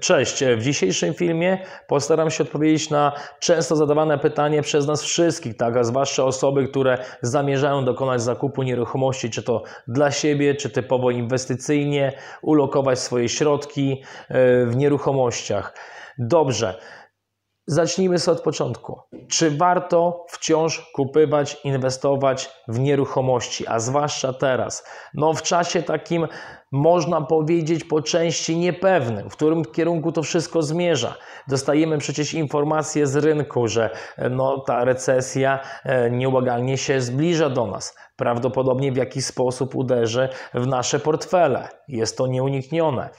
Cześć. W dzisiejszym filmie postaram się odpowiedzieć na często zadawane pytanie przez nas wszystkich, tak, a zwłaszcza osoby, które zamierzają dokonać zakupu nieruchomości, czy to dla siebie, czy typowo inwestycyjnie, ulokować swoje środki e, w nieruchomościach. Dobrze. Zacznijmy sobie od początku. Czy warto wciąż kupywać, inwestować w nieruchomości, a zwłaszcza teraz? No, w czasie takim można powiedzieć, po części niepewnym, w którym kierunku to wszystko zmierza. Dostajemy przecież informacje z rynku, że e, no, ta recesja e, nieubłagalnie się zbliża do nas. Prawdopodobnie w jakiś sposób uderzy w nasze portfele. Jest to nieuniknione.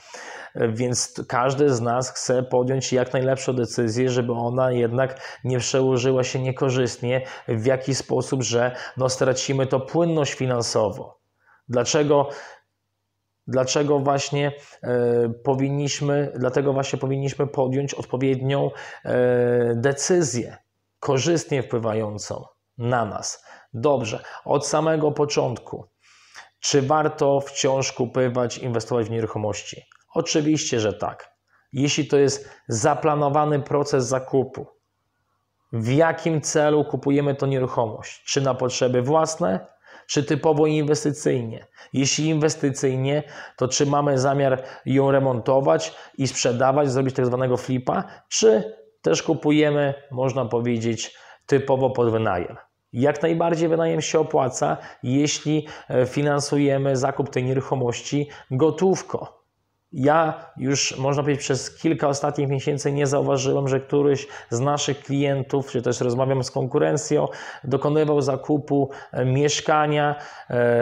E, więc każdy z nas chce podjąć jak najlepszą decyzję, żeby ona jednak nie przełożyła się niekorzystnie w jakiś sposób, że no, stracimy to płynność finansową. Dlaczego Dlaczego właśnie e, powinniśmy, dlatego właśnie powinniśmy podjąć odpowiednią e, decyzję, korzystnie wpływającą na nas. Dobrze, od samego początku. Czy warto wciąż kupywać, inwestować w nieruchomości? Oczywiście, że tak. Jeśli to jest zaplanowany proces zakupu, w jakim celu kupujemy tę nieruchomość? Czy na potrzeby własne, czy typowo inwestycyjnie? Jeśli inwestycyjnie, to czy mamy zamiar ją remontować i sprzedawać, zrobić tak zwanego flipa, czy też kupujemy, można powiedzieć, typowo pod wynajem? Jak najbardziej wynajem się opłaca, jeśli e, finansujemy zakup tej nieruchomości gotówko ja już, można powiedzieć, przez kilka ostatnich miesięcy nie zauważyłem, że któryś z naszych klientów, czy też rozmawiam z konkurencją, dokonywał zakupu e, mieszkania, e,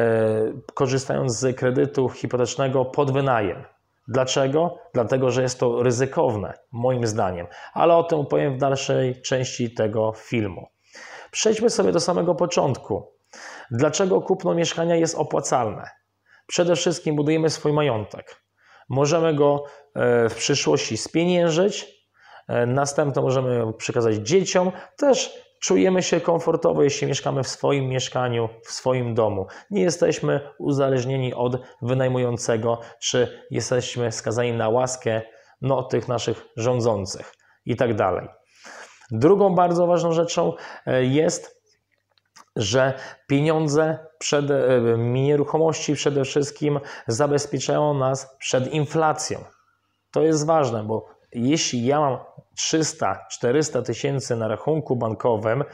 korzystając z kredytu hipotecznego pod wynajem. Dlaczego? Dlatego, że jest to ryzykowne, moim zdaniem. Ale o tym opowiem w dalszej części tego filmu. Przejdźmy sobie do samego początku. Dlaczego kupno mieszkania jest opłacalne? Przede wszystkim budujemy swój majątek. Możemy go e, w przyszłości spieniężyć, e, następnie możemy przekazać dzieciom. Też czujemy się komfortowo, jeśli mieszkamy w swoim mieszkaniu, w swoim domu. Nie jesteśmy uzależnieni od wynajmującego, czy jesteśmy skazani na łaskę no, tych naszych rządzących i tak dalej. Drugą bardzo ważną rzeczą e, jest że pieniądze przed e, nieruchomości przede wszystkim zabezpieczają nas przed inflacją. To jest ważne, bo jeśli ja mam 300-400 tysięcy na rachunku bankowym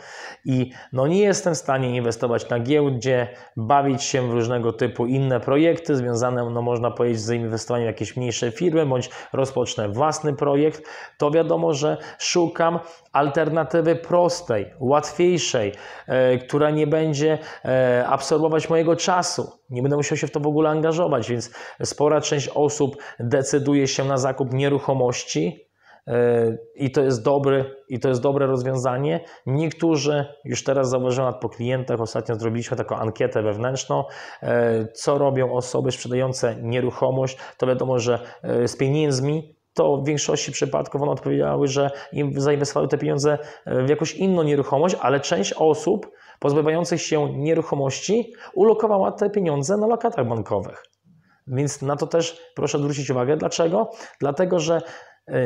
i no nie jestem w stanie inwestować na giełdzie, bawić się w różnego typu inne projekty związane, no można powiedzieć, z inwestowaniem w jakieś mniejsze firmy, bądź rozpocznę własny projekt, to wiadomo, że szukam alternatywy prostej, łatwiejszej, e, która nie będzie e, absorbować mojego czasu. Nie będę musiał się w to w ogóle angażować, więc spora część osób decyduje się na zakup nieruchomości, E, i to jest dobre, i to jest dobre rozwiązanie. Niektórzy już teraz zauważyłem po klientach, ostatnio zrobiliśmy taką ankietę wewnętrzną, e, co robią osoby sprzedające nieruchomość, to wiadomo, że e, z pieniędzmi to w większości przypadków one odpowiedziały, że im zainwestowały te pieniądze w jakąś inną nieruchomość, ale część osób pozbywających się nieruchomości ulokowała te pieniądze na lokatach bankowych. Więc na to też proszę zwrócić uwagę. Dlaczego? Dlatego, że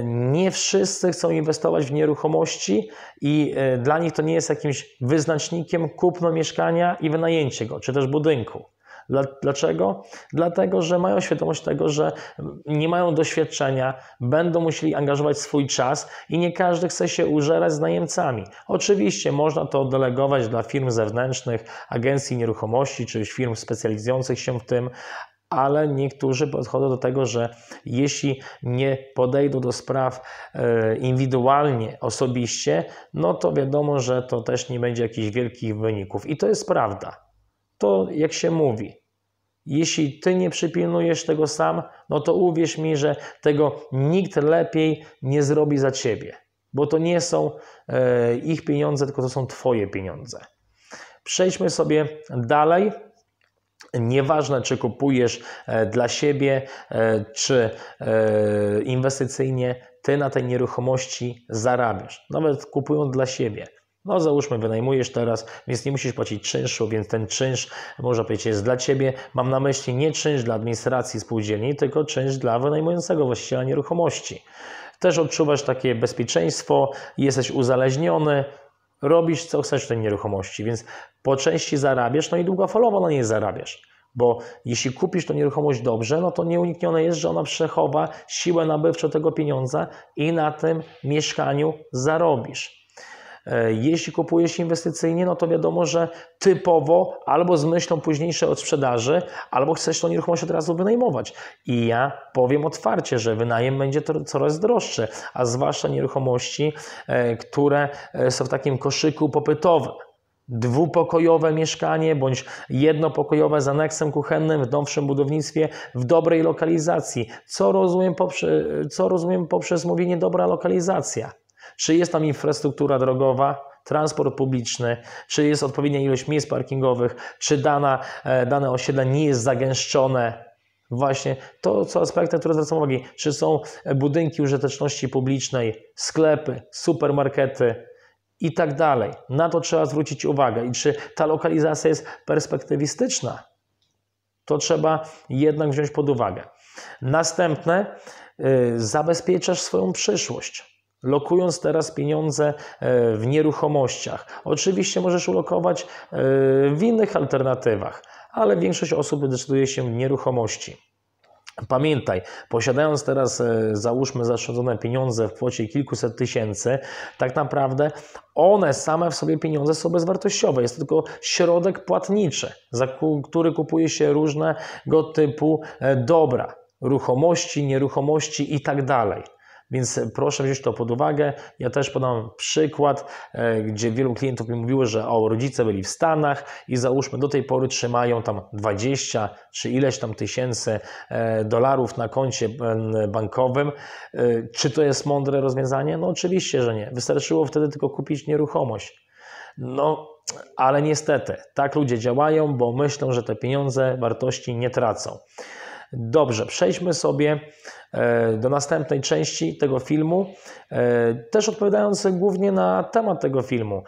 nie wszyscy chcą inwestować w nieruchomości i e, dla nich to nie jest jakimś wyznacznikiem kupno mieszkania i wynajęcie go, czy też budynku. Dlaczego? Dlatego, że mają świadomość tego, że nie mają doświadczenia, będą musieli angażować swój czas i nie każdy chce się użerać z najemcami. Oczywiście można to delegować dla firm zewnętrznych, agencji nieruchomości czy firm specjalizujących się w tym, ale niektórzy podchodzą do tego, że jeśli nie podejdą do spraw e, indywidualnie, osobiście, no to wiadomo, że to też nie będzie jakichś wielkich wyników. I to jest prawda. To jak się mówi, jeśli ty nie przypilnujesz tego sam, no to uwierz mi, że tego nikt lepiej nie zrobi za ciebie, bo to nie są e, ich pieniądze, tylko to są twoje pieniądze. Przejdźmy sobie dalej. Nieważne, czy kupujesz e, dla siebie, e, czy e, inwestycyjnie, ty na tej nieruchomości zarabiasz. Nawet kupując dla siebie. No załóżmy, wynajmujesz teraz, więc nie musisz płacić czynszu, więc ten czynsz, można powiedzieć, jest dla Ciebie. Mam na myśli nie czynsz dla administracji spółdzielni, tylko czynsz dla wynajmującego właściciela nieruchomości. Też odczuwasz takie bezpieczeństwo, jesteś uzależniony, Robisz co chcesz w tej nieruchomości, więc po części zarabiasz, no i długofalowo na no, niej zarabiasz. Bo jeśli kupisz tą nieruchomość dobrze, no to nieuniknione jest, że ona przechowa siłę nabywczą tego pieniądza i na tym mieszkaniu zarobisz. E, jeśli kupujesz inwestycyjnie, no to wiadomo, że typowo albo z myślą późniejszej odsprzedaży, albo chcesz tą nieruchomość od razu wynajmować. I ja powiem otwarcie, że wynajem będzie coraz droższy, a zwłaszcza nieruchomości, e, które e, są w takim koszyku popytowym dwupokojowe mieszkanie bądź jednopokojowe z aneksem kuchennym w nowszym budownictwie w dobrej lokalizacji. Co rozumiem, poprzez, co rozumiem poprzez mówienie dobra lokalizacja? Czy jest tam infrastruktura drogowa? Transport publiczny, czy jest odpowiednia ilość miejsc parkingowych, czy dana, e, dane osiedle nie jest zagęszczone Właśnie to są aspekty, które zwracam uwagę. Czy są e, budynki użyteczności publicznej, sklepy, supermarkety i tak dalej. Na to trzeba zwrócić uwagę. I czy ta lokalizacja jest perspektywistyczna? To trzeba jednak wziąć pod uwagę. Następne, yy, zabezpieczasz swoją przyszłość lokując teraz pieniądze e, w nieruchomościach. Oczywiście możesz ulokować e, w innych alternatywach, ale większość osób decyduje się w nieruchomości. Pamiętaj, posiadając teraz e, załóżmy zaszczędzone pieniądze w kwocie kilkuset tysięcy, tak naprawdę one same w sobie pieniądze są bezwartościowe. Jest to tylko środek płatniczy, za który kupuje się różnego typu dobra, ruchomości, nieruchomości itd. Tak więc proszę wziąć to pod uwagę. Ja też podam przykład, e, gdzie wielu klientów mi mówiło, że o, rodzice byli w Stanach i załóżmy do tej pory trzymają tam 20 czy ileś tam tysięcy e, dolarów na koncie e, bankowym. Czy to jest mądre rozwiązanie? No oczywiście, że nie. Wystarczyło wtedy tylko kupić nieruchomość. No, ale niestety, tak ludzie działają, bo myślą, że te pieniądze wartości nie tracą. Dobrze, przejdźmy sobie e, do następnej części tego filmu, e, też odpowiadając głównie na temat tego filmu.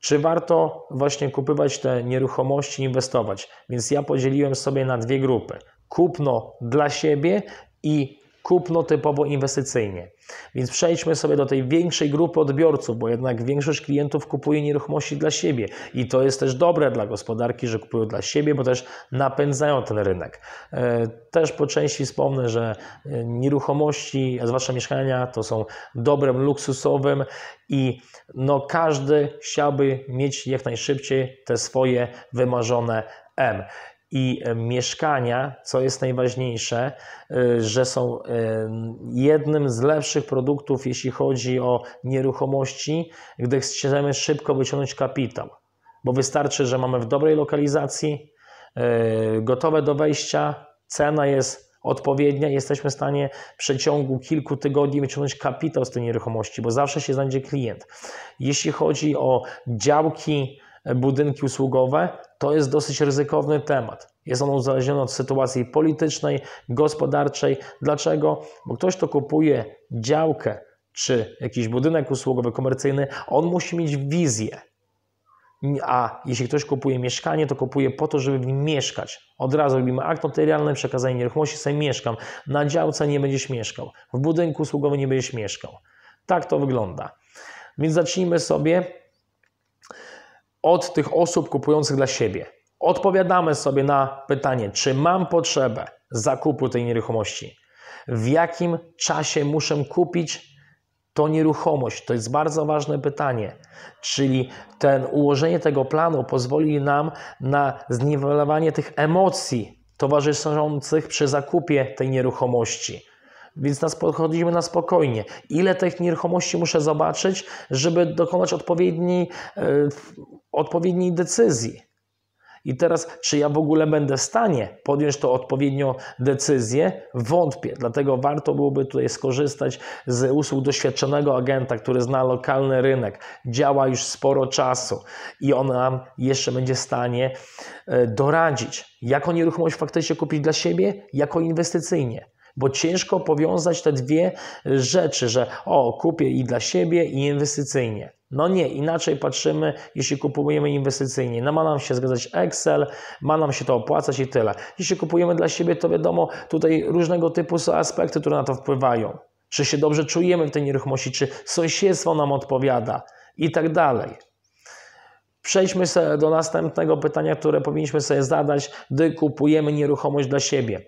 Czy warto właśnie kupywać te nieruchomości, inwestować? Więc ja podzieliłem sobie na dwie grupy: kupno dla siebie i kupno typowo inwestycyjnie. Więc przejdźmy sobie do tej większej grupy odbiorców, bo jednak większość klientów kupuje nieruchomości dla siebie i to jest też dobre dla gospodarki, że kupują dla siebie, bo też napędzają ten rynek. E, też po części wspomnę, że e, nieruchomości, a zwłaszcza mieszkania, to są dobrem luksusowym i no każdy chciałby mieć jak najszybciej te swoje wymarzone M i e, mieszkania, co jest najważniejsze, e, że są e, jednym z lepszych produktów, jeśli chodzi o nieruchomości, gdy chcemy szybko wyciągnąć kapitał, bo wystarczy, że mamy w dobrej lokalizacji, gotowe do wejścia, cena jest odpowiednia, jesteśmy w stanie w przeciągu kilku tygodni wyciągnąć kapitał z tej nieruchomości, bo zawsze się znajdzie klient. Jeśli chodzi o działki, budynki usługowe, to jest dosyć ryzykowny temat. Jest on uzależniony od sytuacji politycznej, gospodarczej. Dlaczego? Bo ktoś, kto kupuje działkę czy jakiś budynek usługowy, komercyjny, on musi mieć wizję. A jeśli ktoś kupuje mieszkanie, to kupuje po to, żeby w nim mieszkać. Od razu robimy akt notarialny, przekazanie nieruchomości, sobie mieszkam. Na działce nie będziesz mieszkał, w budynku usługowym nie będziesz mieszkał. Tak to wygląda. Więc zacznijmy sobie od tych osób kupujących dla siebie. Odpowiadamy sobie na pytanie, czy mam potrzebę zakupu tej nieruchomości, w jakim czasie muszę kupić to nieruchomość. To jest bardzo ważne pytanie. Czyli ten ułożenie tego planu pozwoli nam na zniwelowanie tych emocji towarzyszących przy zakupie tej nieruchomości. Więc nas podchodzimy na spokojnie. Ile tych nieruchomości muszę zobaczyć, żeby dokonać odpowiedniej, yy, odpowiedniej decyzji? I teraz, czy ja w ogóle będę w stanie podjąć to odpowiednią decyzję? Wątpię. Dlatego warto byłoby tutaj skorzystać z usług doświadczonego agenta, który zna lokalny rynek, działa już sporo czasu i on nam jeszcze będzie w stanie e, doradzić, jaką nieruchomość faktycznie kupić dla siebie, jako inwestycyjnie bo ciężko powiązać te dwie rzeczy, że o, kupię i dla siebie, i inwestycyjnie. No nie, inaczej patrzymy, jeśli kupujemy inwestycyjnie. No ma nam się zgadzać Excel, ma nam się to opłacać i tyle. Jeśli kupujemy dla siebie, to wiadomo, tutaj różnego typu są aspekty, które na to wpływają. Czy się dobrze czujemy w tej nieruchomości, czy sąsiedztwo nam odpowiada i tak dalej. Przejdźmy do następnego pytania, które powinniśmy sobie zadać, gdy kupujemy nieruchomość dla siebie.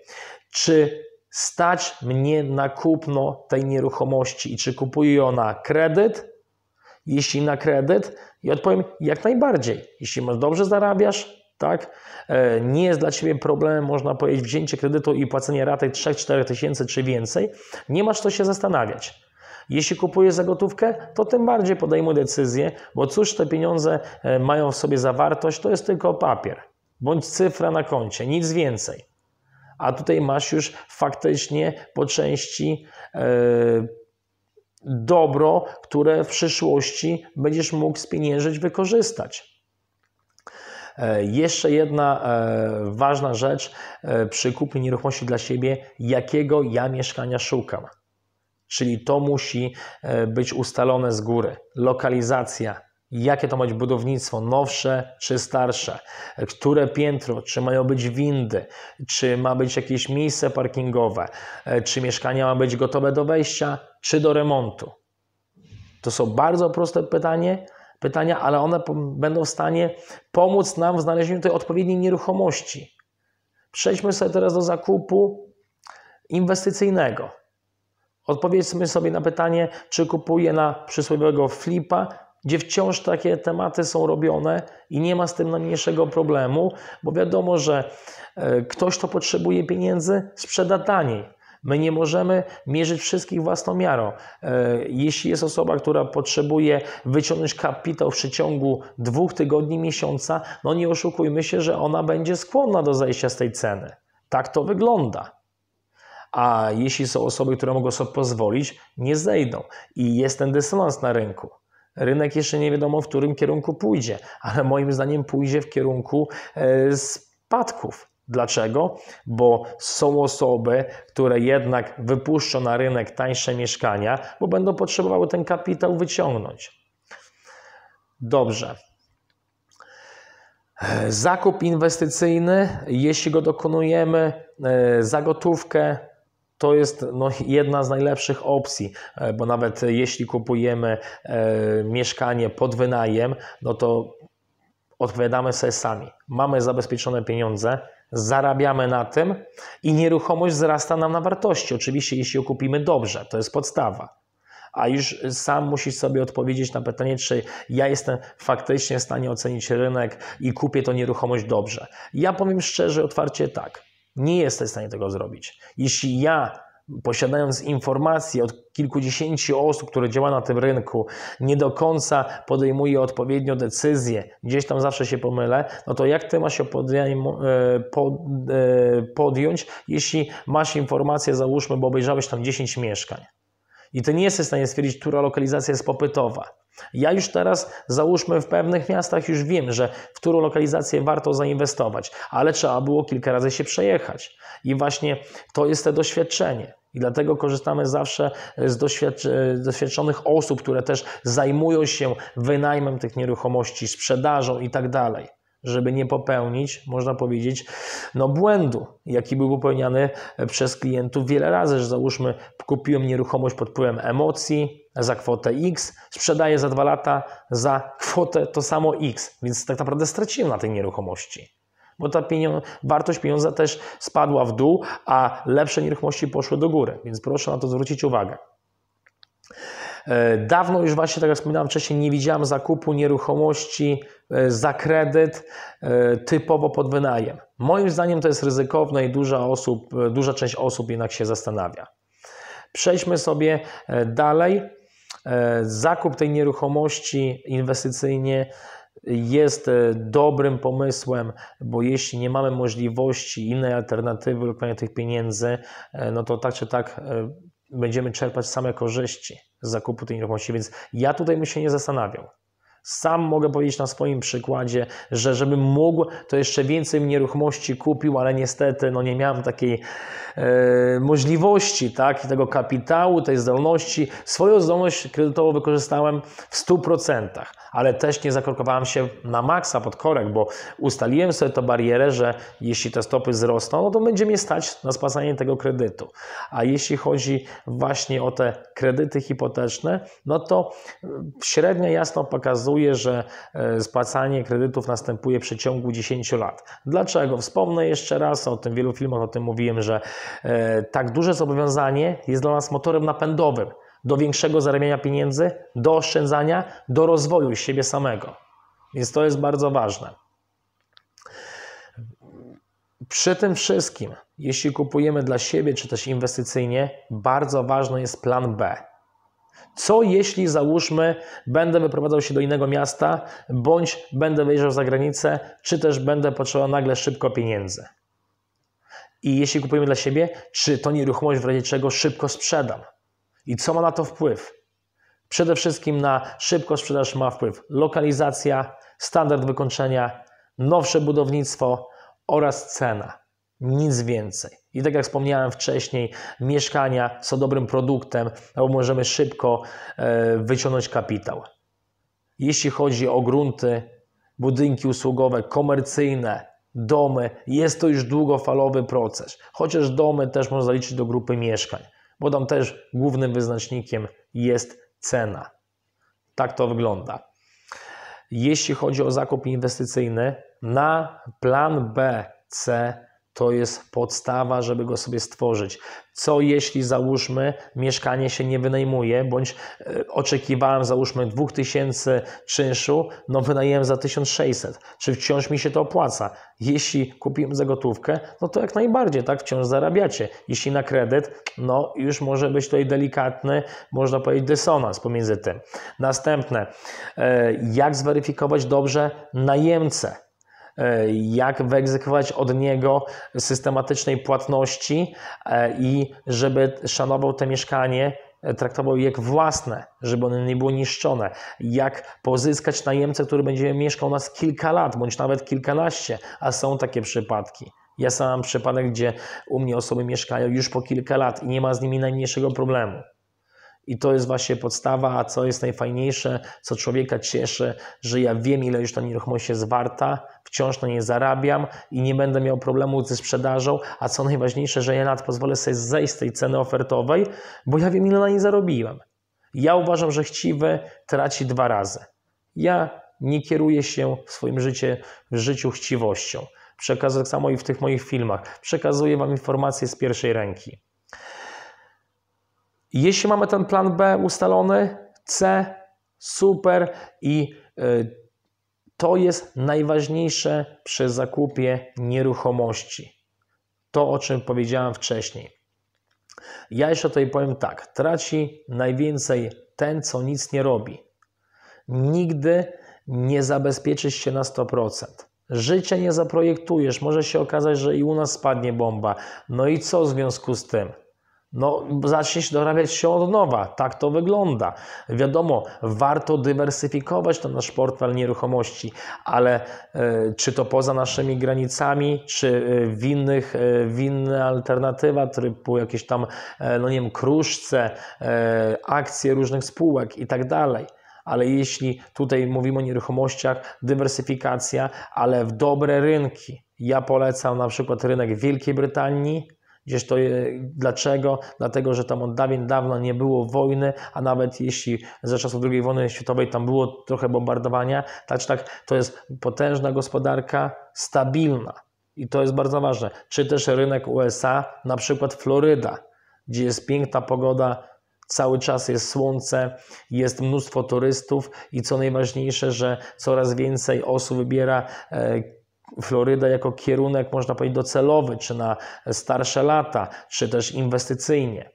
Czy stać mnie na kupno tej nieruchomości i czy kupuję ją na kredyt? Jeśli na kredyt, i odpowiem jak najbardziej. Jeśli dobrze zarabiasz, tak? E, nie jest dla Ciebie problemem, można powiedzieć, wzięcie kredytu i płacenie raty 3-4 tysięcy czy więcej. Nie masz co się zastanawiać. Jeśli kupujesz za gotówkę, to tym bardziej podejmuj decyzję, bo cóż te pieniądze e, mają w sobie zawartość, to jest tylko papier bądź cyfra na koncie, nic więcej a tutaj masz już faktycznie po części e, dobro, które w przyszłości będziesz mógł spieniężyć, wykorzystać. E, jeszcze jedna e, ważna rzecz przy kupie nieruchomości dla siebie, jakiego ja mieszkania szukam. Czyli to musi być ustalone z góry. Lokalizacja, Jakie to ma być budownictwo, nowsze czy starsze? Które piętro? Czy mają być windy? Czy ma być jakieś miejsce parkingowe? E, czy mieszkanie ma być gotowe do wejścia, czy do remontu? To są bardzo proste pytanie, pytania, ale one będą w stanie pomóc nam w znalezieniu tej odpowiedniej nieruchomości. Przejdźmy sobie teraz do zakupu inwestycyjnego. Odpowiedzmy sobie na pytanie, czy kupuję na przysłowiowego flipa, gdzie wciąż takie tematy są robione i nie ma z tym najmniejszego problemu, bo wiadomo, że e, ktoś, kto potrzebuje pieniędzy, sprzeda taniej. My nie możemy mierzyć wszystkich własną miarą. E, jeśli jest osoba, która potrzebuje wyciągnąć kapitał w przeciągu dwóch tygodni, miesiąca, no nie oszukujmy się, że ona będzie skłonna do zajścia z tej ceny. Tak to wygląda. A jeśli są osoby, które mogą sobie pozwolić, nie zejdą. I jest ten dysonans na rynku. Rynek jeszcze nie wiadomo, w którym kierunku pójdzie, ale moim zdaniem pójdzie w kierunku e, spadków. Dlaczego? Bo są osoby, które jednak wypuszczą na rynek tańsze mieszkania, bo będą potrzebowały ten kapitał wyciągnąć. Dobrze. Zakup inwestycyjny, jeśli go dokonujemy e, za gotówkę, to jest no, jedna z najlepszych opcji, e, bo nawet jeśli kupujemy e, mieszkanie pod wynajem, no to odpowiadamy sobie sami. Mamy zabezpieczone pieniądze, zarabiamy na tym i nieruchomość wzrasta nam na wartości. Oczywiście, jeśli ją kupimy dobrze, to jest podstawa. A już sam musisz sobie odpowiedzieć na pytanie, czy ja jestem faktycznie w stanie ocenić rynek i kupię tą nieruchomość dobrze. Ja powiem szczerze, otwarcie tak. Nie jesteś w stanie tego zrobić. Jeśli ja posiadając informacje od kilkudziesięciu osób, które działa na tym rynku, nie do końca podejmuje odpowiednio decyzję, gdzieś tam zawsze się pomylę, no to jak ty masz się e, e, podjąć, jeśli masz informacje, załóżmy, bo obejrzałeś tam 10 mieszkań. I ty nie jesteś w stanie stwierdzić, która lokalizacja jest popytowa. Ja już teraz, załóżmy, w pewnych miastach już wiem, że w którą lokalizację warto zainwestować, ale trzeba było kilka razy się przejechać. I właśnie to jest te doświadczenie. I dlatego korzystamy zawsze z doświadczonych osób, które też zajmują się wynajmem tych nieruchomości, sprzedażą i tak dalej żeby nie popełnić, można powiedzieć, no błędu, jaki był popełniany e, przez klientów wiele razy, że załóżmy kupiłem nieruchomość pod wpływem emocji za kwotę X, sprzedaję za dwa lata za kwotę to samo X, więc tak naprawdę straciłem na tej nieruchomości bo ta pieniądz, wartość pieniądza też spadła w dół, a lepsze nieruchomości poszły do góry, więc proszę na to zwrócić uwagę. E, dawno już właśnie, tak jak wspominałem wcześniej, nie widziałem zakupu nieruchomości e, za kredyt e, typowo pod wynajem. Moim zdaniem to jest ryzykowne i duża, osób, duża część osób jednak się zastanawia. Przejdźmy sobie dalej. Zakup tej nieruchomości inwestycyjnie jest dobrym pomysłem, bo jeśli nie mamy możliwości innej alternatywy wykonania tych pieniędzy, no to tak czy tak będziemy czerpać same korzyści z zakupu tej nieruchomości. Więc ja tutaj bym się nie zastanawiał. Sam mogę powiedzieć na swoim przykładzie, że żebym mógł, to jeszcze więcej nieruchomości kupił, ale niestety no nie miałem takiej e, możliwości, tak, tego kapitału, tej zdolności. Swoją zdolność kredytową wykorzystałem w 100%, ale też nie zakrokowałem się na maksa pod korek, bo ustaliłem sobie tę barierę, że jeśli te stopy wzrosną, no to będzie mnie stać na spłacanie tego kredytu. A jeśli chodzi właśnie o te kredyty hipoteczne, no to e, średnia jasno pokazuje, wskazuje, że e, spłacanie kredytów następuje w przeciągu 10 lat. Dlaczego? Wspomnę jeszcze raz, o tym w wielu filmach o tym mówiłem, że e, tak duże zobowiązanie jest dla nas motorem napędowym do większego zarabiania pieniędzy, do oszczędzania, do rozwoju siebie samego. Więc to jest bardzo ważne. Przy tym wszystkim, jeśli kupujemy dla siebie czy też inwestycyjnie, bardzo ważny jest plan B. Co jeśli załóżmy, będę wyprowadzał się do innego miasta, bądź będę wyjeżdżał za granicę, czy też będę potrzebował nagle szybko pieniędzy? I jeśli kupujemy dla siebie, czy to nieruchomość w razie czego szybko sprzedam? I co ma na to wpływ? Przede wszystkim na szybko sprzedaż ma wpływ lokalizacja, standard wykończenia, nowsze budownictwo oraz cena nic więcej. I tak jak wspomniałem wcześniej, mieszkania są dobrym produktem, albo możemy szybko e, wyciągnąć kapitał. Jeśli chodzi o grunty, budynki usługowe, komercyjne, domy, jest to już długofalowy proces. Chociaż domy też można zaliczyć do grupy mieszkań, bo tam też głównym wyznacznikiem jest cena. Tak to wygląda. Jeśli chodzi o zakup inwestycyjny, na plan B, C to jest podstawa, żeby go sobie stworzyć. Co jeśli załóżmy mieszkanie się nie wynajmuje, bądź e, oczekiwałem załóżmy 2000 czynszu, no wynajem za 1600. Czy wciąż mi się to opłaca? Jeśli kupiłem za gotówkę, no to jak najbardziej, tak, wciąż zarabiacie. Jeśli na kredyt, no już może być tutaj delikatny, można powiedzieć, dysonans pomiędzy tym. Następne, e, jak zweryfikować dobrze najemcę? E, jak wyegzekwować od niego systematycznej płatności e, i żeby szanował to mieszkanie, e, traktował je jak własne, żeby one nie było niszczone. Jak pozyskać najemcę, który będzie mieszkał u nas kilka lat, bądź nawet kilkanaście, a są takie przypadki. Ja sam mam przypadek, gdzie u mnie osoby mieszkają już po kilka lat i nie ma z nimi najmniejszego problemu. I to jest właśnie podstawa, a co jest najfajniejsze, co człowieka cieszy, że ja wiem, ile już ta nieruchomość jest warta, wciąż na niej zarabiam i nie będę miał problemu ze sprzedażą, a co najważniejsze, że ja nawet pozwolę sobie zejść z tej ceny ofertowej, bo ja wiem, ile na niej zarobiłem. Ja uważam, że chciwy traci dwa razy. Ja nie kieruję się w swoim życiu, w życiu chciwością. Przekazuję tak samo i w tych moich filmach. Przekazuję Wam informacje z pierwszej ręki. Jeśli mamy ten plan B ustalony, C, super i y, to jest najważniejsze przy zakupie nieruchomości. To, o czym powiedziałem wcześniej. Ja jeszcze tutaj powiem tak: traci najwięcej ten, co nic nie robi. Nigdy nie zabezpieczysz się na 100%. Życie nie zaprojektujesz, może się okazać, że i u nas spadnie bomba. No i co w związku z tym? No, zaczniesz dorabiać się od nowa. Tak to wygląda. Wiadomo, warto dywersyfikować ten nasz portfel nieruchomości, ale e, czy to poza naszymi granicami, czy e, w innych, e, w inne alternatywa typu jakieś tam, no nie wiem, kruszce, akcje różnych spółek i tak dalej ale jeśli tutaj mówimy o nieruchomościach, dywersyfikacja, ale w dobre rynki. Ja polecam na przykład rynek Wielkiej Brytanii, Gdzieś to dlaczego? Dlatego, że tam od dawien dawna nie było wojny, a nawet jeśli za czasów II wojny światowej tam było trochę bombardowania, tak tak to jest potężna gospodarka, stabilna. I to jest bardzo ważne. Czy też rynek USA, na przykład Floryda, gdzie jest piękna pogoda, cały czas jest słońce, jest mnóstwo turystów i co najważniejsze, że coraz więcej osób wybiera e, Floryda jako kierunek, można powiedzieć, docelowy, czy na starsze lata, czy też inwestycyjnie.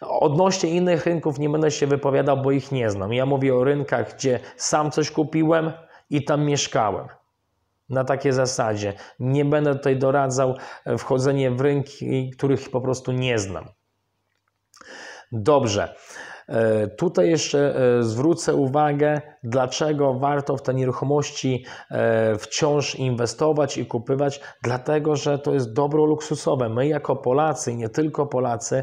Odnośnie innych rynków nie będę się wypowiadał, bo ich nie znam. Ja mówię o rynkach, gdzie sam coś kupiłem i tam mieszkałem. Na takiej zasadzie. Nie będę tutaj doradzał e, wchodzenie w rynki, których po prostu nie znam. Dobrze. E, tutaj jeszcze e, zwrócę uwagę, dlaczego warto w te nieruchomości e, wciąż inwestować i kupywać, dlatego że to jest dobro luksusowe. My jako Polacy, nie tylko Polacy,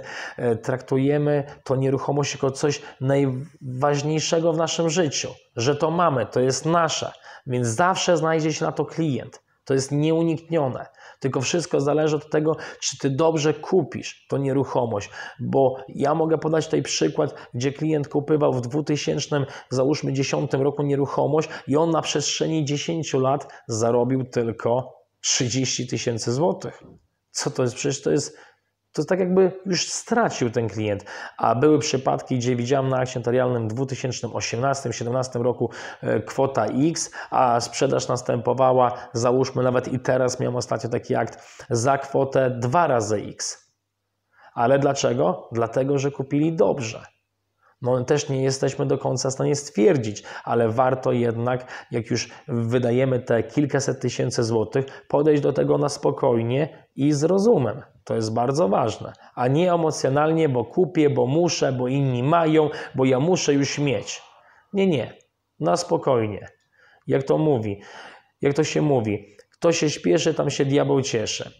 traktujemy to nieruchomość jako coś najważniejszego w naszym życiu, że to mamy, to jest nasze, więc zawsze znajdzie się na to klient. To jest nieuniknione. Tylko wszystko zależy od tego, czy ty dobrze kupisz tą nieruchomość. Bo ja mogę podać tutaj przykład, gdzie klient kupywał w 2000, załóżmy 10 roku nieruchomość i on na przestrzeni 10 lat zarobił tylko 30 tysięcy złotych. Co to jest? Przecież to jest to tak jakby już stracił ten klient. A były przypadki, gdzie widziałem na akcie notarialnym w 2018-2017 roku e, kwota X, a sprzedaż następowała, załóżmy nawet i teraz miałem ostatnio taki akt, za kwotę dwa razy X. Ale dlaczego? Dlatego, że kupili dobrze. No też nie jesteśmy do końca w stanie stwierdzić, ale warto jednak, jak już wydajemy te kilkaset tysięcy złotych, podejść do tego na spokojnie, i z rozumem. To jest bardzo ważne, a nie emocjonalnie, bo kupię, bo muszę, bo inni mają, bo ja muszę już mieć. Nie, nie, na spokojnie. Jak to mówi, jak to się mówi, kto się śpieszy, tam się diabeł cieszy.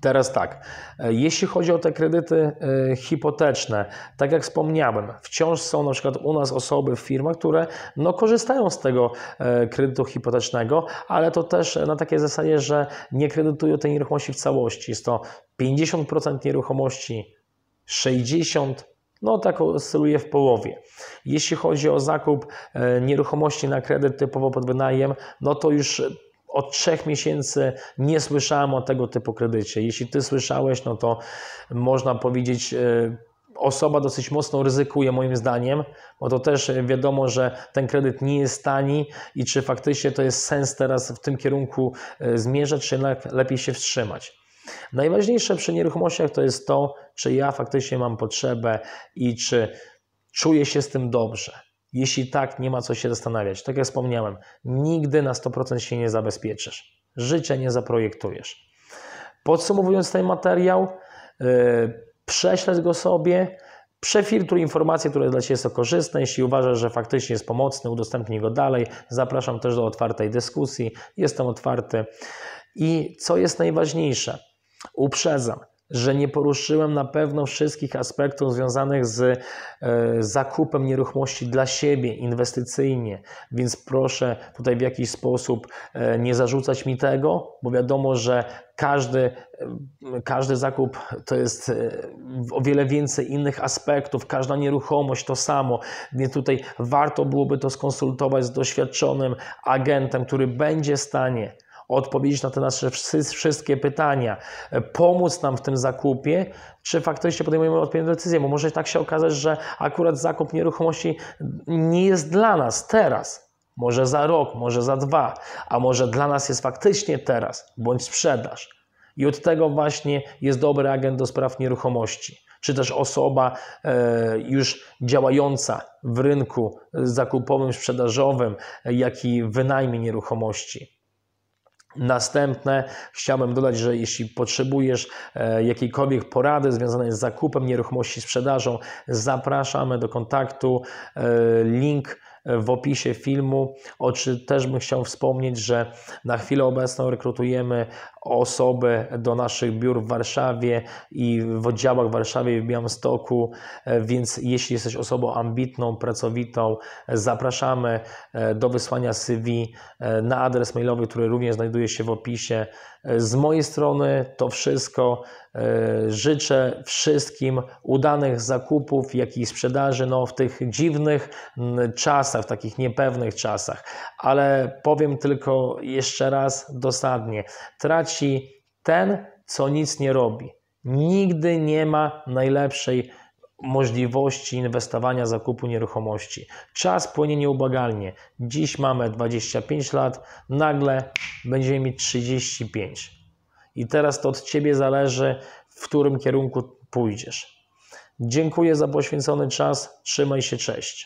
Teraz tak, e, jeśli chodzi o te kredyty e, hipoteczne, tak jak wspomniałem, wciąż są na przykład u nas osoby w firmach, które no, korzystają z tego e, kredytu hipotecznego, ale to też na takiej zasadzie, że nie kredytują tej nieruchomości w całości. Jest to 50% nieruchomości, 60%, no tak oscyluje w połowie. Jeśli chodzi o zakup nieruchomości na kredyt typowo pod wynajem, no to już od trzech miesięcy nie słyszałem o tego typu kredycie. Jeśli ty słyszałeś, no to można powiedzieć, e, osoba dosyć mocno ryzykuje, moim zdaniem, bo to też wiadomo, że ten kredyt nie jest tani i czy faktycznie to jest sens teraz w tym kierunku e, zmierzać, czy jednak lepiej się wstrzymać. Najważniejsze przy nieruchomościach to jest to, czy ja faktycznie mam potrzebę i czy czuję się z tym dobrze. Jeśli tak, nie ma co się zastanawiać. Tak jak wspomniałem, nigdy na 100% się nie zabezpieczysz. życie nie zaprojektujesz. Podsumowując ten materiał, yy, prześledź go sobie, Przefiltruj informacje, które dla Ciebie są korzystne. Jeśli uważasz, że faktycznie jest pomocny, udostępnij go dalej. Zapraszam też do otwartej dyskusji. Jestem otwarty. I co jest najważniejsze? Uprzedzam że nie poruszyłem na pewno wszystkich aspektów związanych z e, zakupem nieruchomości dla siebie inwestycyjnie, więc proszę tutaj w jakiś sposób e, nie zarzucać mi tego, bo wiadomo, że każdy, e, każdy zakup to jest o wiele więcej innych aspektów, każda nieruchomość to samo, więc tutaj warto byłoby to skonsultować z doświadczonym agentem, który będzie w stanie odpowiedzieć na te nasze wszystkie pytania, pomóc nam w tym zakupie, czy faktycznie podejmujemy odpowiednią decyzję, bo może tak się okazać, że akurat zakup nieruchomości nie jest dla nas teraz. Może za rok, może za dwa, a może dla nas jest faktycznie teraz, bądź sprzedaż. I od tego właśnie jest dobry agent do spraw nieruchomości, czy też osoba e, już działająca w rynku zakupowym, sprzedażowym, jak i wynajmie nieruchomości. Następne, chciałbym dodać, że jeśli potrzebujesz e, jakiejkolwiek porady związanej z zakupem nieruchomości, sprzedażą, zapraszamy do kontaktu. E, link w opisie filmu. O czym też bym chciał wspomnieć, że na chwilę obecną rekrutujemy osoby do naszych biur w Warszawie i w oddziałach w Warszawie i w Białymstoku, e, więc jeśli jesteś osobą ambitną, pracowitą, zapraszamy e, do wysłania CV e, na adres mailowy, który również znajduje się w opisie z mojej strony to wszystko. E, życzę wszystkim udanych zakupów, jak i sprzedaży no, w tych dziwnych mm, czasach, w takich niepewnych czasach. Ale powiem tylko jeszcze raz dosadnie: traci ten, co nic nie robi. Nigdy nie ma najlepszej możliwości inwestowania zakupu nieruchomości. Czas płynie nieubagalnie. Dziś mamy 25 lat, nagle będziemy mieć 35. I teraz to od Ciebie zależy, w którym kierunku pójdziesz. Dziękuję za poświęcony czas. Trzymaj się, cześć.